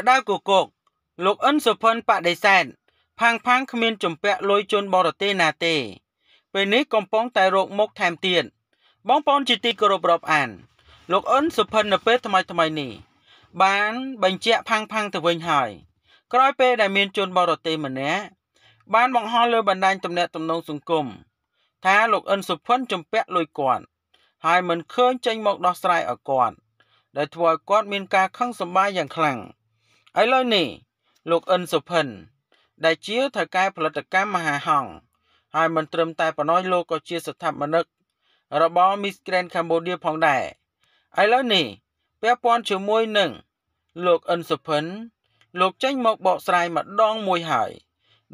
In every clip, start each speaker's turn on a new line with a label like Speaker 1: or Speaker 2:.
Speaker 1: ក្តៅគគកលោកអិនសុផុនបដិសេធផាំងផាំងគ្មានចំពាក់លុយជូនបរទេសណាទេពេលនេះកំពុងតែរោគមុខថែមទៀតបងប្អូនជាទីគោរពរាប់អានលោកអិនសុផុននៅពេលថ្មីថ្មីនេះ បានបញ្ជាក់ផាំងផាំងទៅវិញហើយ ក្រោយពេលដែលមានជនបរទេសម្នាក់បានបង្ហោះលើបណ្ដាញទំនាក់ទំនងសង្គមថាលោកអិនសុផុនជំពាក់លុយគាត់ហើយមិនឃើញចេញមកដោះស្រាយឲ្យគាត់ដែលធ្វើឲ្យគាត់មានការខឹងសម្បារយ៉ាងខ្លាំង។ឥឡូវនេះលោកអិនសុផិនដែលជាថៅកែផលិតកម្មមហាហង្សហើយមិនត្រឹមតែប៉ុណ្ណោះលោកក៏ជាស្ថាបនិក របស់ Miss Grand Cambodia ផងដែរឥឡូវនេះពាក់ព័ន្ធជាមួយនឹងលោកអិនសុផិនលោកចេញមកបកស្រាយម្ដងមួយហើយ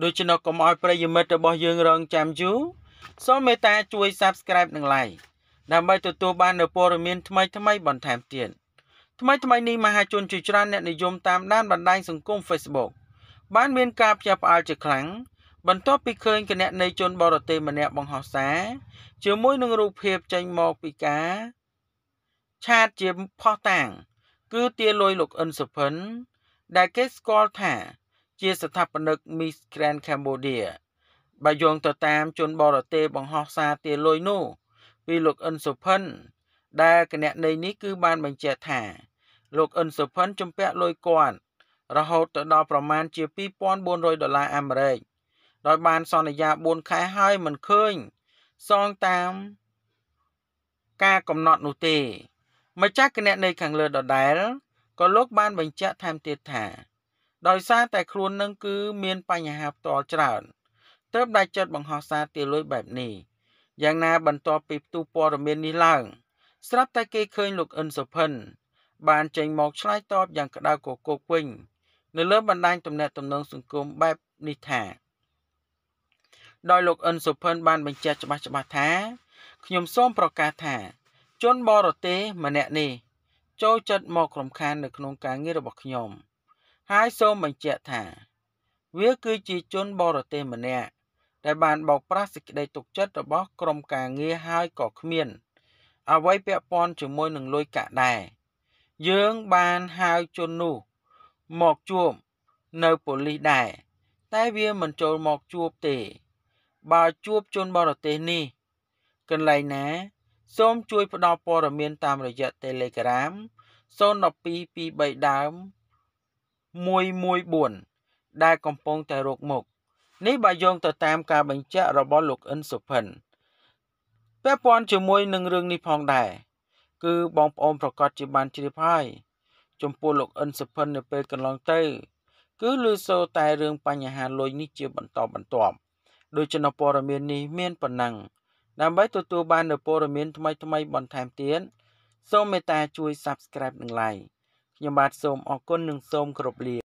Speaker 1: ដូច្នោះកុំឲ្យប្រិយមិត្តរបស់យើងរង ចាំយូរសូមមេត្តាជួយ Subscribe និង Like ដើម្បីទទួលបាននូវព័ត៌មានថ្មីៗបន្ថែមទៀត។ថ្មីថ្មីនេះមហាជនជាច្រើនអ្នកនិយមតាមដានបណ្ដាញសង្គម Facebook បានមានការផ្ទះផ្អើលជាខ្លាំងបន្ទាប់ពីឃើញគណនីជនបរទេសម្នាក់បង្ហោះសារជាមួយនឹងរូបភាពចេញមកពីការឆាតជាផោះតាងគឺទាលុយលោកអិនសុភិនដែលគេស្គាល់ថាជាស្ថាបនិក Miss Grand Cambodia បើយោងទៅតាមជនបរទេសបង្ហោះសារទាលុយនោះពីលោកអិនសុភិនដែលគណនីនេះគឺបានបញ្ជាក់ថាលោកអ៊ិនសុផិនជំពាក់លុយគាត់រហូតទៅដល់ប្រមាណជា2400ដុល្លារអាមេរិកដោយបាន សន្យា4ខែហើយមិនឃើញសងតាមការកំណត់នោះទេ ម្ចាស់គណនីខាងលើដដែលក៏លោក បានបញ្ជាក់ថែមទៀតថាដោយសារតែខ្លួននឹងគឺមានបញ្ហាផ្ទាល់ច្រើនទើបដៃចិត្តបង្ហោះសារទាលុយបែបនេះយ៉ាងណាបន្ទាប់ពីផ្ទុះព័ត៌មាននេះឡើងស្រាប់តែគេឃើញលោកអ៊ិនសុផិនបានចេញមកឆ្លើយតបយ៉ាងក្តៅគគុកវិញនៅលើបណ្ដាញទំនាក់ទំនងសង្គមបែបនេះថាដោយលោកអិនសុផិនបានបញ្ជាក់ច្បាស់ច្បាស់ថាខ្ញុំសូមប្រកាសថាជនបរទេសម្នាក់នេះចូលចិត្តមករំខាននៅក្នុងការងាររបស់ខ្ញុំ ហើយសូមបញ្ជាក់ថាវាគឺជាជនបរទេសម្នាក់ដែលបានបោកប្រាស់សេចក្តីទុកចិត្តរបស់ក្រុមការងារហើយក៏គ្មានអ្វីពាក់ព័ន្ធជាមួយនឹងលុយកាក់ដែរយើងបានហៅជននោះ មកជួបនៅប៉ូលីសដែរតែវាមិនចូលមកជួបទេ បើជួបជនបរទេសនេះកន្លែងណា សូមជួយ ផ្ដល់ព័ត៌មាន តាមរយៈ Telegram 01223ដើម114ដែលកំពុងតែរកមុខនេះបើយោងទៅតាមការបញ្ជាក់របស់លោកអិនសុផិនពាក់ព័ន្ធជាមួយនឹងរឿងនេះផងដែរគឺបងប្អូនប្រកាសជាបានជ្រាបហើយចំពោះលោកអិនសុផិននៅពេលកន្លងទៅគឺលឺសូរតែរឿងបញ្ហាលុយនេះជាបន្តបន្ទាប់ដូច្នោះព័ត៌មាននេះមានប៉ុណ្ណឹងដើម្បីទទួលបាននូវព័ត៌មានថ្មីៗបន្ថែមទៀតសូមមេត្តាជួយ Subscribe និង Like ខ្ញុំបាទសូមអរគុណនិងសូមគោរពលា